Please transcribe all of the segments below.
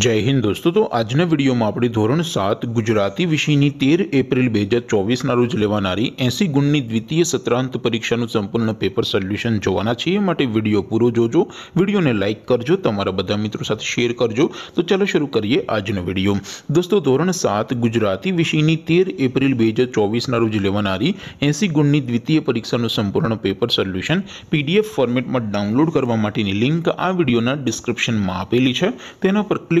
જય હિન્દ દોસ્તો તો આજના વિડીયોમાં આપણે ધોરણ સાત ગુજરાતી વિષયની તેર એપ્રિલ બે હજાર ચોવીસના રોજ લેવાનારી એંસી ગુણની દ્વિતીય સત્રાંત પરીક્ષાનું સંપૂર્ણ પેપર સોલ્યુશન જોવાના છીએ એ માટે વિડીયો પૂરો જોજો વિડીયોને લાઇક કરજો તમારા બધા મિત્રો સાથે શેર કરજો તો ચાલો શરૂ કરીએ આજનો વિડીયો દોસ્તો ધોરણ સાત ગુજરાતી વિષયની તેર એપ્રિલ બે હજાર ચોવીસના રોજ લેવાનારી એંસી ગુણની દ્વિતીય પરીક્ષાનું સંપૂર્ણ પેપર સોલ્યુશન પીડીએફ ફોર્મેટમાં ડાઉનલોડ કરવા માટેની લિંક આ વિડીયોના ડિસ્ક્રિપ્શનમાં આપેલી છે તેના પર ક્લિક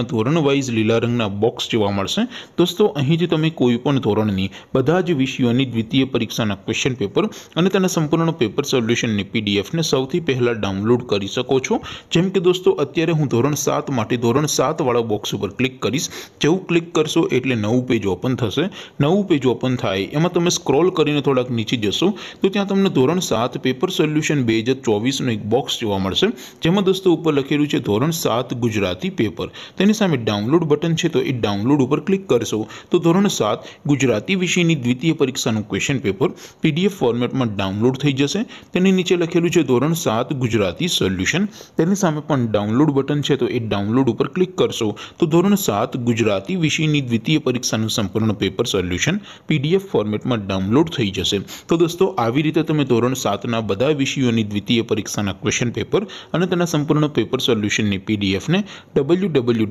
ધોરણ वाइज લિલારંગના બોક્સ જોવા મળશે દોસ્તો અહીંથી તમે કોઈપણ ધોરણની બધા જ વિષયોની દ્વિતીય પરીક્ષાના ક્વેશ્ચન પેપર અને તેના સંપૂર્ણનો પેપર સોલ્યુશનની પીડીએફ ને સૌથી પહેલા ડાઉનલોડ કરી શકો છો જેમ કે દોસ્તો અત્યારે હું ધોરણ 7 માટી ધોરણ 7 વાળો બોક્સ ઉપર ક્લિક કરિસ જેવું ક્લિક કરશો એટલે નવું પેજ ઓપન થશે નવું પેજ ઓપન થાય એમાં તમે સ્ક્રોલ કરીને થોડક નીચે જશો તો ત્યાં તમને ધોરણ 7 પેપર સોલ્યુશન 2024 નો એક બોક્સ જોવા મળશે જેમ મે દોસ્તો ઉપર લખેલું છે ધોરણ 7 ગુજરાતી પેપર તની સામે ડાઉનલોડ બટન છે તો ઈ ડાઉનલોડ ઉપર ક્લિક કરશો તો ધોરણ 7 ગુજરાતી વિષયની દ્વિતીય પરીક્ષાનું ક્વેશ્ચન પેપર પીડીએફ ફોર્મેટમાં ડાઉનલોડ થઈ જશે તેની નીચે લખેલું છે ધોરણ 7 ગુજરાતી સોલ્યુશન તેની સામે પણ ડાઉનલોડ બટન છે તો ઈ ડાઉનલોડ ઉપર ક્લિક કરશો તો ધોરણ 7 ગુજરાતી વિષયની દ્વિતીય પરીક્ષાનું સંપૂર્ણ પેપર સોલ્યુશન પીડીએફ ફોર્મેટમાં ડાઉનલોડ થઈ જશે તો દોસ્તો આવી રીતે તમે ધોરણ 7 ના બધા વિષયોની દ્વિતીય પરીક્ષાના ક્વેશ્ચન પેપર અને તેના સંપૂર્ણ પેપર સોલ્યુશનની પીડીએફ ને WW